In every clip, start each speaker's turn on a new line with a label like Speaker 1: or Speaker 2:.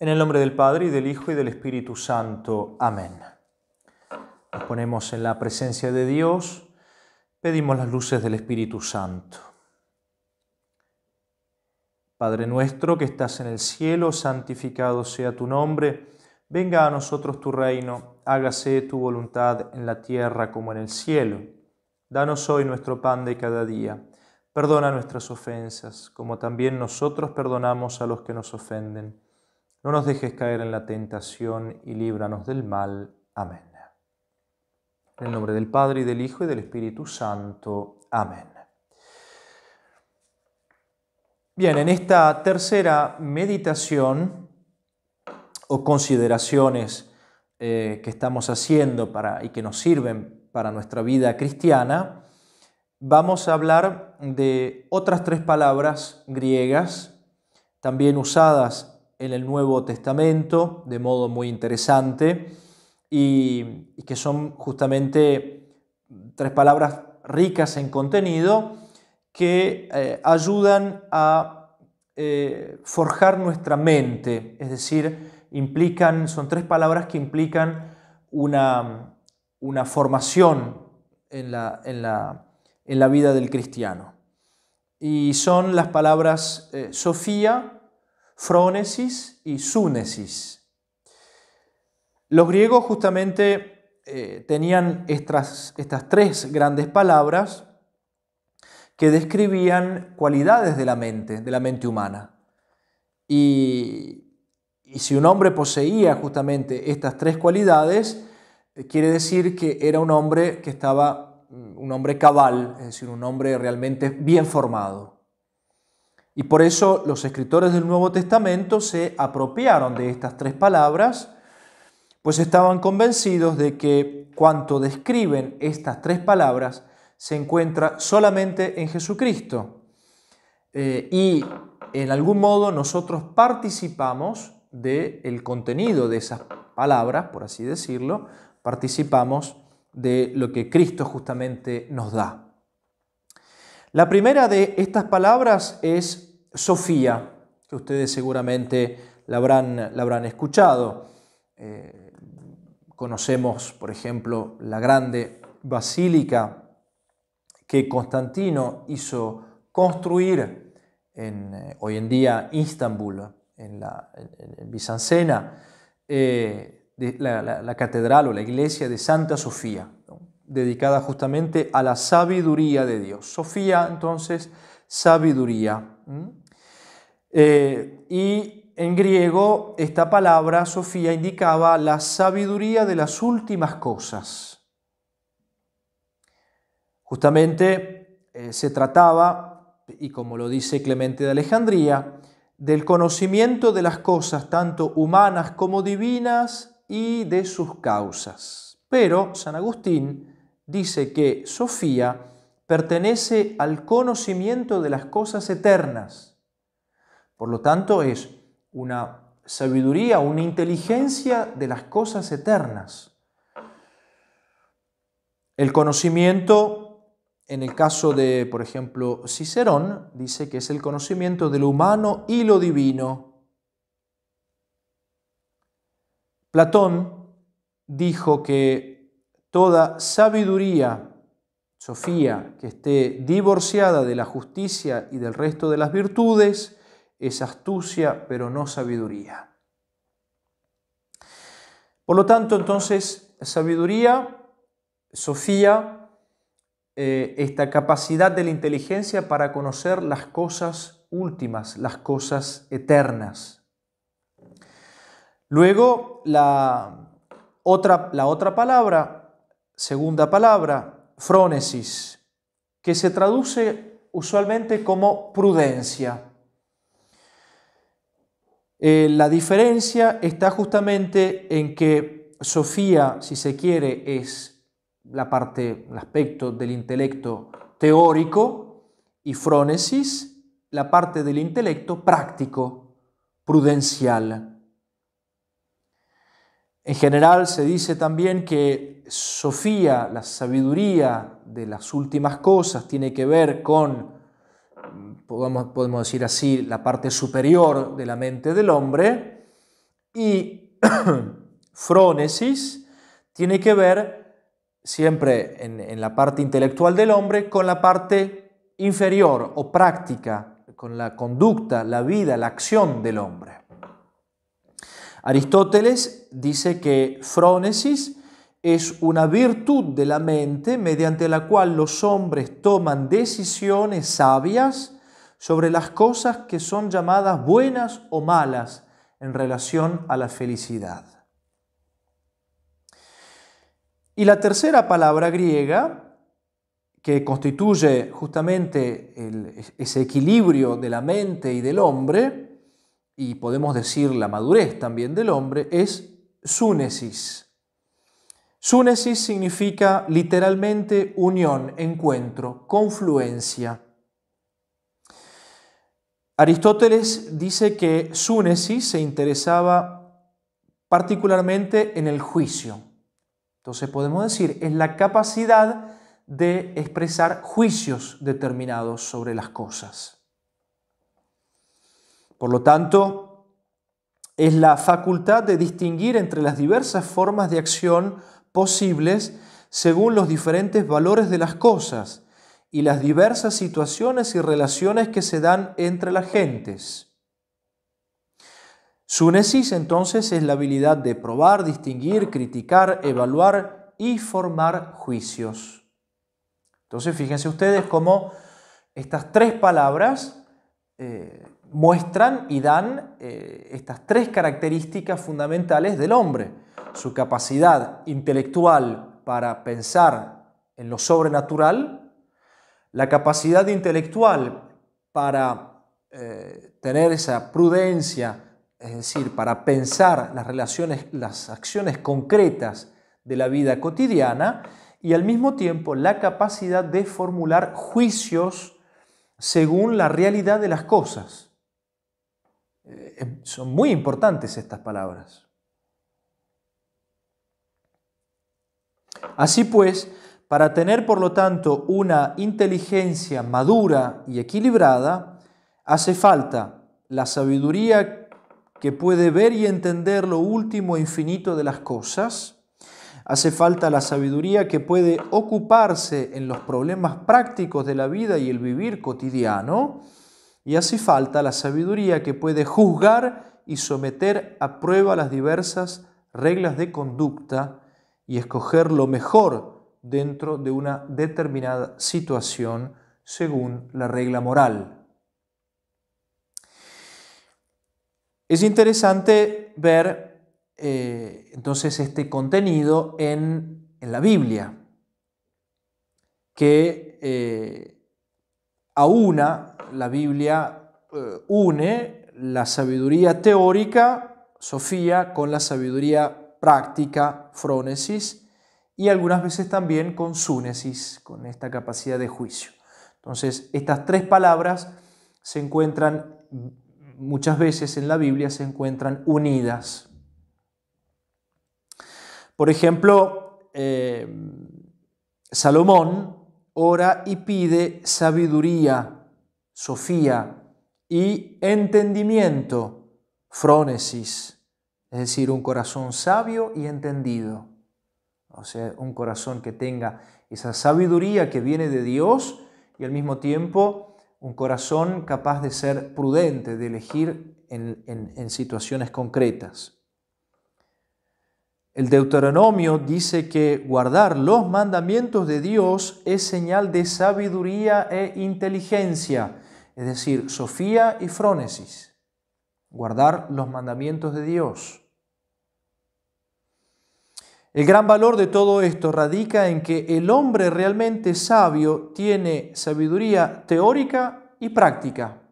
Speaker 1: En el nombre del Padre y del Hijo y del Espíritu Santo. Amén. Nos ponemos en la presencia de Dios, pedimos las luces del Espíritu Santo. Padre nuestro que estás en el cielo, santificado sea tu nombre, venga a nosotros tu reino, hágase tu voluntad en la tierra como en el cielo. Danos hoy nuestro pan de cada día. Perdona nuestras ofensas, como también nosotros perdonamos a los que nos ofenden no nos dejes caer en la tentación y líbranos del mal. Amén. En el nombre del Padre y del Hijo y del Espíritu Santo. Amén. Bien, en esta tercera meditación o consideraciones eh, que estamos haciendo para, y que nos sirven para nuestra vida cristiana, vamos a hablar de otras tres palabras griegas, también usadas en el Nuevo Testamento de modo muy interesante y, que son justamente tres palabras ricas en contenido que eh, ayudan a eh, forjar nuestra mente, es decir, implican, son tres palabras que implican una, formación en la, vida del cristiano. Y son las palabras eh, Sofía, frónesis y súnesis. Los griegos justamente eh, tenían estas, estas tres grandes palabras que describían cualidades de la mente, de la mente humana. Y, y, si un hombre poseía justamente estas tres cualidades, quiere decir que era un hombre que estaba, un hombre cabal, es decir, un hombre realmente bien formado. Y por eso los escritores del Nuevo Testamento se apropiaron de estas tres palabras, pues estaban convencidos de que cuanto describen estas tres palabras se encuentra solamente en Jesucristo. Eh, y en algún modo nosotros participamos del contenido de esas palabras, por así decirlo, participamos de lo que Cristo justamente nos da. La primera de estas palabras es Sofía, que ustedes seguramente la habrán, la habrán escuchado. Eh, conocemos, por ejemplo, la grande basílica que Constantino hizo construir en, eh, hoy en día Istanbul, en, la, Bizancena, eh, la catedral o la iglesia de Santa Sofía dedicada justamente a la sabiduría de Dios. Sofía, entonces, sabiduría. Eh, y en griego, esta palabra, Sofía, indicaba la sabiduría de las últimas cosas. Justamente eh, se trataba, y como lo dice Clemente de Alejandría, del conocimiento de las cosas, tanto humanas como divinas, y de sus causas. Pero San Agustín dice que Sofía pertenece al conocimiento de las cosas eternas. Por lo tanto, es una sabiduría, una inteligencia de las cosas eternas. El conocimiento, en el caso de, por ejemplo, Cicerón, dice que es el conocimiento de lo humano y lo divino. Platón dijo que toda sabiduría, sofía, que esté divorciada de la justicia y del resto de las virtudes, es astucia, pero no sabiduría. Por lo tanto, entonces, sabiduría, sofía, eh, esta capacidad de la inteligencia para conocer las cosas últimas, las cosas eternas. Luego, la otra, la otra palabra, segunda palabra, frónesis, que se traduce usualmente como prudencia. Eh, la diferencia está justamente en que Sofía, si se quiere, es la parte, el aspecto del intelecto teórico y frónesis, la parte del intelecto práctico, prudencial. En general se dice también que Sofía, la sabiduría de las últimas cosas, tiene que ver con, podemos, decir así, la parte superior de la mente del hombre y frónesis tiene que ver siempre en la parte intelectual del hombre con la parte inferior o práctica, con la conducta, la vida, la acción del hombre. Aristóteles dice que frónesis es una virtud de la mente mediante la cual los hombres toman decisiones sabias sobre las cosas que son llamadas buenas o malas en relación a la felicidad. Y la tercera palabra griega, que constituye justamente ese equilibrio de la mente y del hombre, y podemos decir la madurez también del hombre, es súnesis. Súnesis significa literalmente unión, encuentro, confluencia. Aristóteles dice que Súnesis se interesaba particularmente en el juicio. Entonces podemos decir, es la capacidad de expresar juicios determinados sobre las cosas. Por lo tanto, es la facultad de distinguir entre las diversas formas de acción posibles según los diferentes valores de las cosas y las diversas situaciones y relaciones que se dan entre las gentes. Su Sunesis entonces es la habilidad de probar, distinguir, criticar, evaluar y formar juicios. Entonces fíjense ustedes cómo estas tres palabras eh, muestran y dan eh, estas tres características fundamentales del hombre. Su capacidad intelectual para pensar en lo sobrenatural, la capacidad intelectual para eh, tener esa prudencia, es decir, para pensar las relaciones, las acciones concretas de la vida cotidiana y al mismo tiempo la capacidad de formular juicios según la realidad de las cosas. Eh, em, son muy importantes estas palabras. Así pues, para tener por lo tanto una inteligencia madura y equilibrada, hace falta la sabiduría que puede ver y entender lo último e infinito de las cosas, hace falta la sabiduría que puede ocuparse en los problemas prácticos de la vida y el vivir cotidiano, y hace falta la sabiduría que puede juzgar y someter a prueba las diversas reglas de conducta y escoger lo mejor dentro de una determinada situación según la regla moral. Es interesante ver eh, entonces este contenido en, la Biblia, que eh, a una, la Biblia eh, une la sabiduría teórica, Sofía, con la sabiduría práctica, frónesis, y algunas veces también con súnesis, con esta capacidad de juicio. Entonces, estas tres palabras se encuentran muchas veces en la Biblia, se encuentran unidas. Por ejemplo, eh, Salomón ora y pide sabiduría, sofía, y entendimiento, frónesis, es decir, un corazón sabio y entendido. O sea, un corazón que tenga esa sabiduría que viene de Dios y al mismo tiempo un corazón capaz de ser prudente, de elegir en situaciones concretas. El Deuteronomio dice que guardar los mandamientos de Dios es señal de sabiduría e inteligencia, es decir, sofía y frónesis. Guardar los mandamientos de Dios. El gran valor de todo esto radica en que el hombre realmente sabio tiene sabiduría teórica y práctica.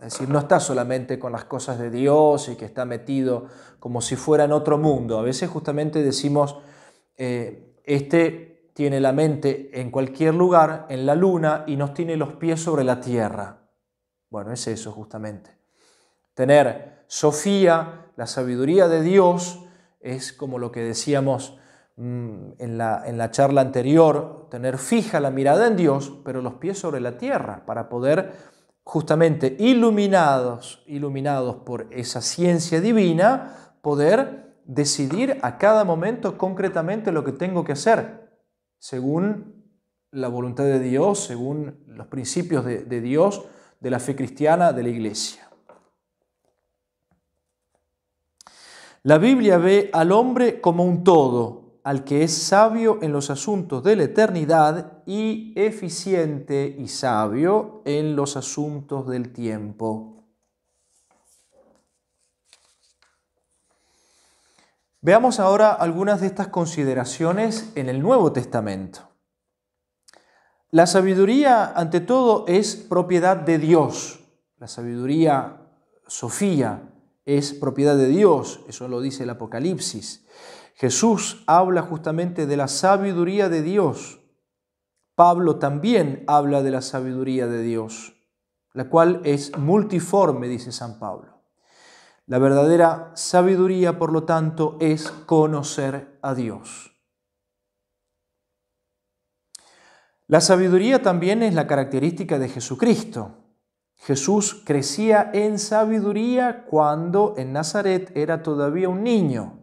Speaker 1: Es decir, no está solamente con las cosas de Dios y que está metido como si fuera en otro mundo. A veces justamente decimos, eh, este tiene la mente en cualquier lugar, en la luna, y nos tiene los pies sobre la tierra. Bueno, es eso justamente. Tener Sofía, la sabiduría de Dios, es como lo que decíamos mm, en, la, en la charla anterior, tener fija la mirada en Dios, pero los pies sobre la tierra, para poder justamente iluminados, iluminados por esa ciencia divina, poder decidir a cada momento concretamente lo que tengo que hacer, según la voluntad de Dios, según los principios de, de Dios, de la fe cristiana, de la iglesia. La Biblia ve al hombre como un todo, al que es sabio en los asuntos de la eternidad y eficiente y sabio en los asuntos del tiempo. Veamos ahora algunas de estas consideraciones en el Nuevo Testamento. La sabiduría, ante todo, es propiedad de Dios. La sabiduría, Sofía, es propiedad de Dios, eso lo dice el Apocalipsis. Jesús habla justamente de la sabiduría de Dios. Pablo también habla de la sabiduría de Dios, la cual es multiforme, dice San Pablo. La verdadera sabiduría, por lo tanto, es conocer a Dios. La sabiduría también es la característica de Jesucristo. Jesús crecía en sabiduría cuando en Nazaret era todavía un niño.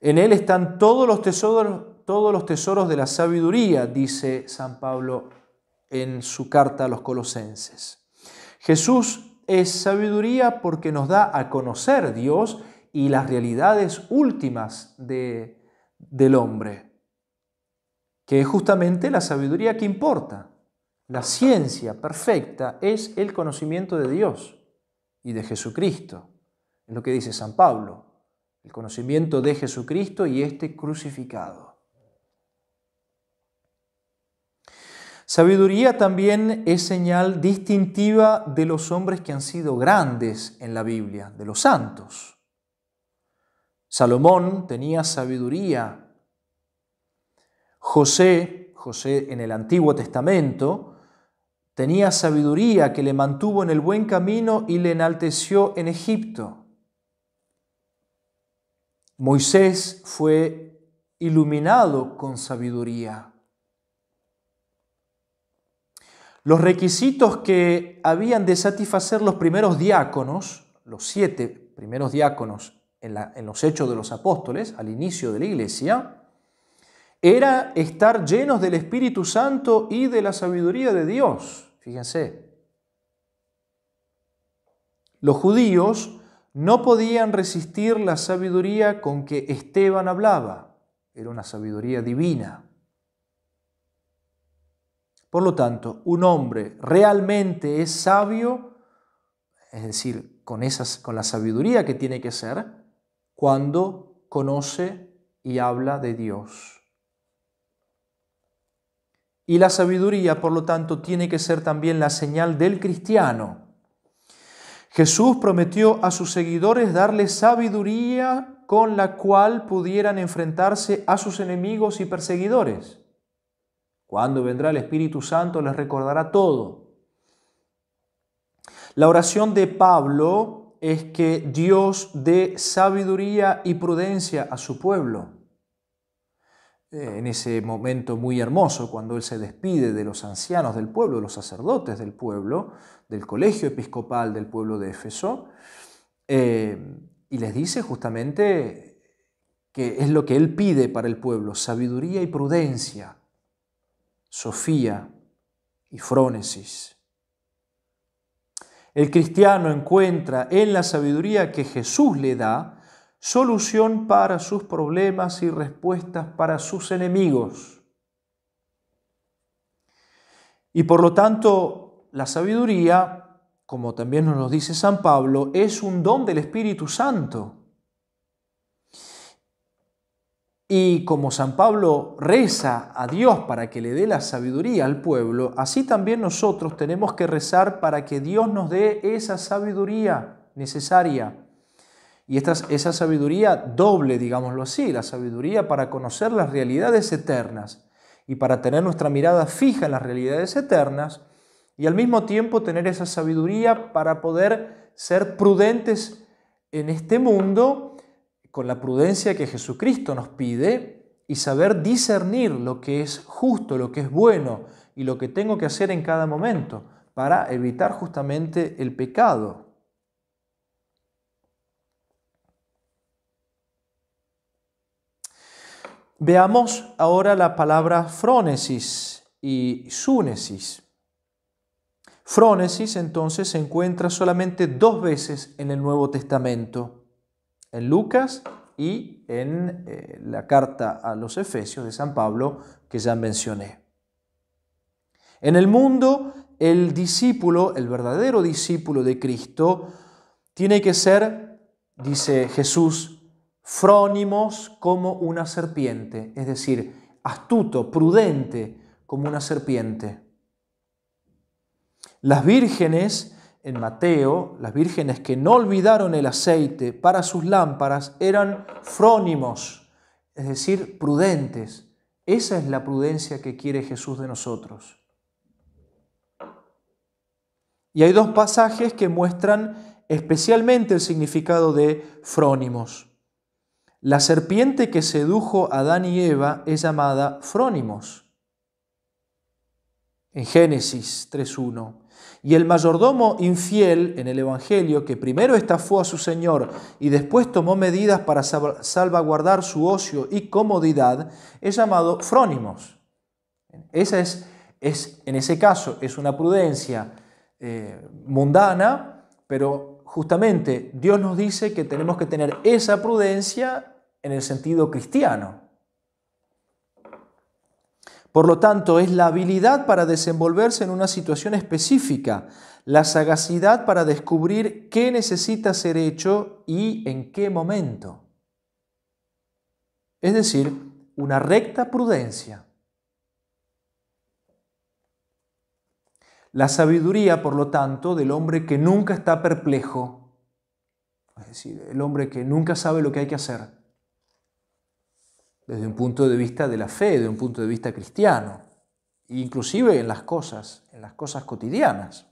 Speaker 1: En él están todos los tesoros todos los tesoros de la sabiduría, dice San Pablo en su carta a los colosenses. Jesús es sabiduría porque nos da a conocer Dios y las realidades últimas del hombre, que es justamente la sabiduría que importa. La ciencia perfecta es el conocimiento de Dios y de Jesucristo, es lo que dice San Pablo, el conocimiento de Jesucristo y este crucificado. Sabiduría también es señal distintiva de los hombres que han sido grandes en la Biblia, de los santos. Salomón tenía sabiduría. José, José en el Antiguo Testamento, tenía sabiduría que le mantuvo en el buen camino y le enalteció en Egipto. Moisés fue iluminado con sabiduría. Los requisitos que habían de satisfacer los primeros diáconos, los siete primeros diáconos en, los hechos de los apóstoles, al inicio de la iglesia, era estar llenos del Espíritu Santo y de la sabiduría de Dios. Fíjense. Los judíos no podían resistir la sabiduría con que Esteban hablaba. Era una sabiduría divina. Por lo tanto, un hombre realmente es sabio, es decir, con, esas, la sabiduría que tiene que ser, cuando conoce y habla de Dios. Y la sabiduría, por lo tanto, tiene que ser también la señal del cristiano. Jesús prometió a sus seguidores darle sabiduría con la cual pudieran enfrentarse a sus enemigos y perseguidores. Cuando vendrá el Espíritu Santo les recordará todo. La oración de Pablo es que Dios dé sabiduría y prudencia a su pueblo. En ese momento muy hermoso, cuando él se despide de los ancianos del pueblo, de los sacerdotes del pueblo, del colegio episcopal del pueblo de Éfeso, eh, y les dice justamente que es lo que él pide para el pueblo, sabiduría y prudencia Sofía y Frónesis. El cristiano encuentra en la sabiduría que Jesús le da solución para sus problemas y respuestas para sus enemigos. Y por lo tanto, la sabiduría, como también nos lo dice San Pablo, es un don del Espíritu Santo Y como San Pablo reza a Dios para que le dé la sabiduría al pueblo, así también nosotros tenemos que rezar para que Dios nos dé esa sabiduría necesaria. Y esa sabiduría doble, digámoslo así, la sabiduría para conocer las realidades eternas y para tener nuestra mirada fija en las realidades eternas y al mismo tiempo tener esa sabiduría para poder ser prudentes en este mundo con la prudencia que Jesucristo nos pide y saber discernir lo que es justo, lo que es bueno y lo que tengo que hacer en cada momento para evitar justamente el pecado. Veamos ahora la palabra frónesis y súnesis. Frónesis entonces se encuentra solamente dos veces en el Nuevo Testamento en Lucas y en eh, la carta a los Efesios de San Pablo que ya mencioné. En el mundo, el discípulo, el verdadero discípulo de Cristo, tiene que ser, dice Jesús, frónimos como una serpiente, es decir, astuto, prudente como una serpiente. Las vírgenes en Mateo, las vírgenes que no olvidaron el aceite para sus lámparas eran frónimos, es decir, prudentes. Esa es la prudencia que quiere Jesús de nosotros. Y hay dos pasajes que muestran especialmente el significado de frónimos. La serpiente que sedujo a Adán y Eva es llamada frónimos. En Génesis 3.1. Y el mayordomo infiel en el Evangelio, que primero estafó a su Señor y después tomó medidas para salvaguardar su ocio y comodidad, es llamado frónimos. Esa es, en ese caso, es una prudencia eh, mundana, pero justamente Dios nos dice que tenemos que tener esa prudencia en el sentido cristiano. Por lo tanto, es la habilidad para desenvolverse en una situación específica, la sagacidad para descubrir qué necesita ser hecho y en qué momento. Es decir, una recta prudencia. La sabiduría, por lo tanto, del hombre que nunca está perplejo, es decir, el hombre que nunca sabe lo que hay que hacer desde un punto de vista de la fe, desde un punto de vista cristiano, inclusive en las cosas, en las cosas cotidianas.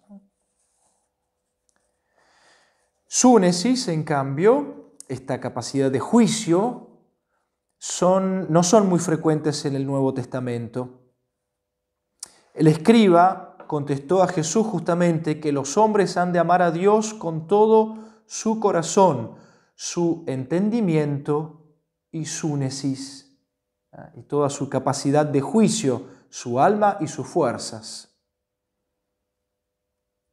Speaker 1: Súnesis, en cambio, esta capacidad de juicio, son, no son muy frecuentes en el Nuevo Testamento. El escriba contestó a Jesús justamente que los hombres han de amar a Dios con todo su corazón, su entendimiento y su ¿ah? y toda su capacidad de juicio, su alma y sus fuerzas.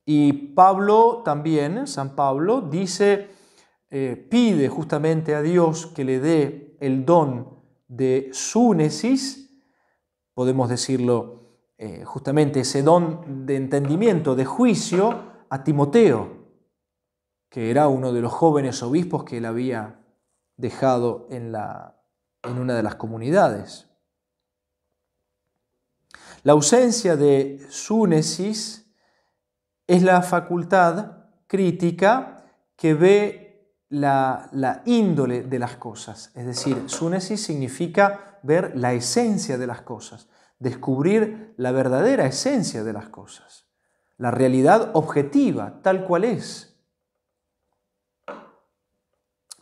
Speaker 1: Y Pablo también, San Pablo, dice, eh, pide justamente a Dios que le dé el don de súnesis, podemos decirlo eh, justamente ese don de entendimiento, de juicio, a Timoteo, que era uno de los jóvenes obispos que él había dejado en la en una de las comunidades. La ausencia de súnesis es la facultad crítica que ve la, índole de las cosas. Es decir, súnesis significa ver la esencia de las cosas, descubrir la verdadera esencia de las cosas, la realidad objetiva, tal cual es.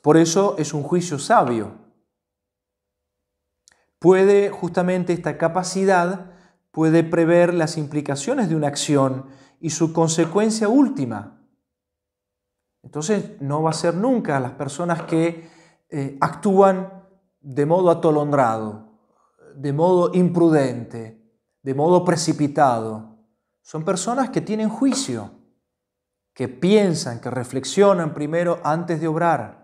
Speaker 1: Por eso es un juicio sabio, puede justamente esta capacidad puede prever las implicaciones de una acción y su consecuencia última. Entonces no va a ser nunca las personas que eh, actúan de modo atolondrado, de modo imprudente, de modo precipitado. Son personas que tienen juicio, que piensan, que reflexionan primero antes de obrar.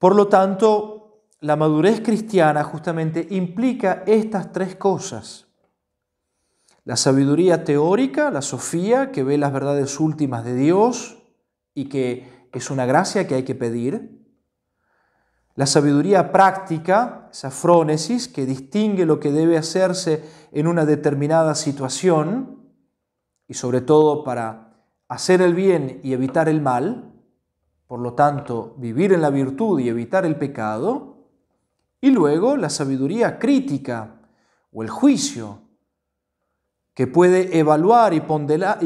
Speaker 1: Por lo tanto, la madurez cristiana justamente implica estas tres cosas. La sabiduría teórica, la sofía, que ve las verdades últimas de Dios y que es una gracia que hay que pedir. La sabiduría práctica, esa fronesis que distingue lo que debe hacerse en una determinada situación y sobre todo para hacer el bien y evitar el mal por lo tanto, vivir en la virtud y evitar el pecado, y luego la sabiduría crítica o el juicio, que puede evaluar y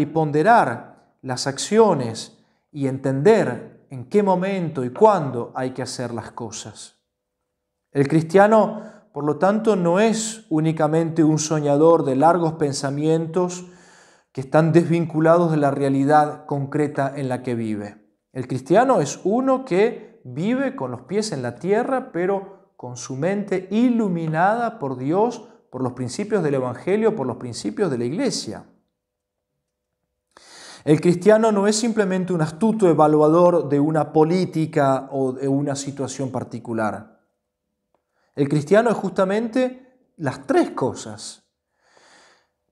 Speaker 1: ponderar, las acciones y entender en qué momento y cuándo hay que hacer las cosas. El cristiano, por lo tanto, no es únicamente un soñador de largos pensamientos que están desvinculados de la realidad concreta en la que vive. El cristiano es uno que vive con los pies en la tierra, pero con su mente iluminada por Dios, por los principios del Evangelio, por los principios de la Iglesia. El cristiano no es simplemente un astuto evaluador de una política o de una situación particular. El cristiano es justamente las tres cosas.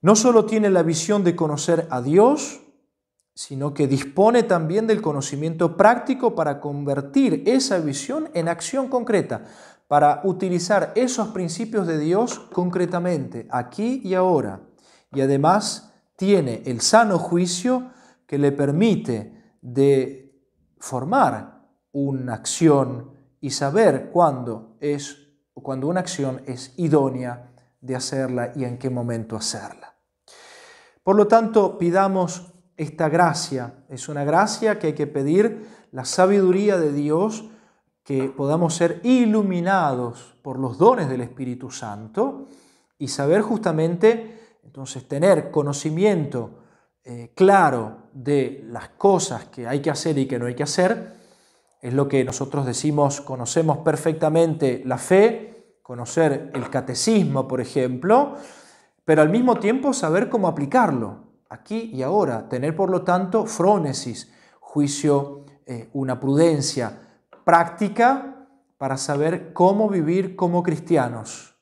Speaker 1: No solo tiene la visión de conocer a Dios, sino que dispone también del conocimiento práctico para convertir esa visión en acción concreta, para utilizar esos principios de Dios concretamente, aquí y ahora. Y además tiene el sano juicio que le permite de formar una acción y saber cuándo es cuando una acción es idónea de hacerla y en qué momento hacerla. Por lo tanto, pidamos esta gracia. Es una gracia que hay que pedir la sabiduría de Dios, que podamos ser iluminados por los dones del Espíritu Santo y saber justamente, entonces, tener conocimiento eh, claro de las cosas que hay que hacer y que no hay que hacer. Es lo que nosotros decimos, conocemos perfectamente la fe, conocer el catecismo, por ejemplo, pero al mismo tiempo saber cómo aplicarlo aquí y ahora, tener por lo tanto frónesis, juicio, eh, una prudencia práctica para saber cómo vivir como cristianos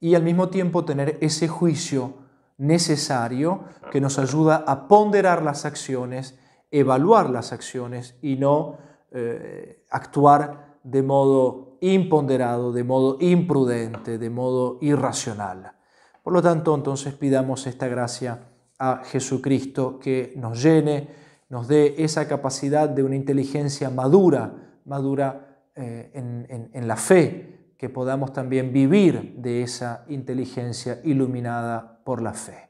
Speaker 1: y al mismo tiempo tener ese juicio necesario que nos ayuda a ponderar las acciones, evaluar las acciones y no eh, actuar de modo imponderado, de modo imprudente, de modo irracional. Por lo tanto, entonces pidamos esta gracia a Jesucristo que nos llene, nos dé esa capacidad de una inteligencia madura, madura eh, en la fe, que podamos también vivir de esa inteligencia iluminada por la fe.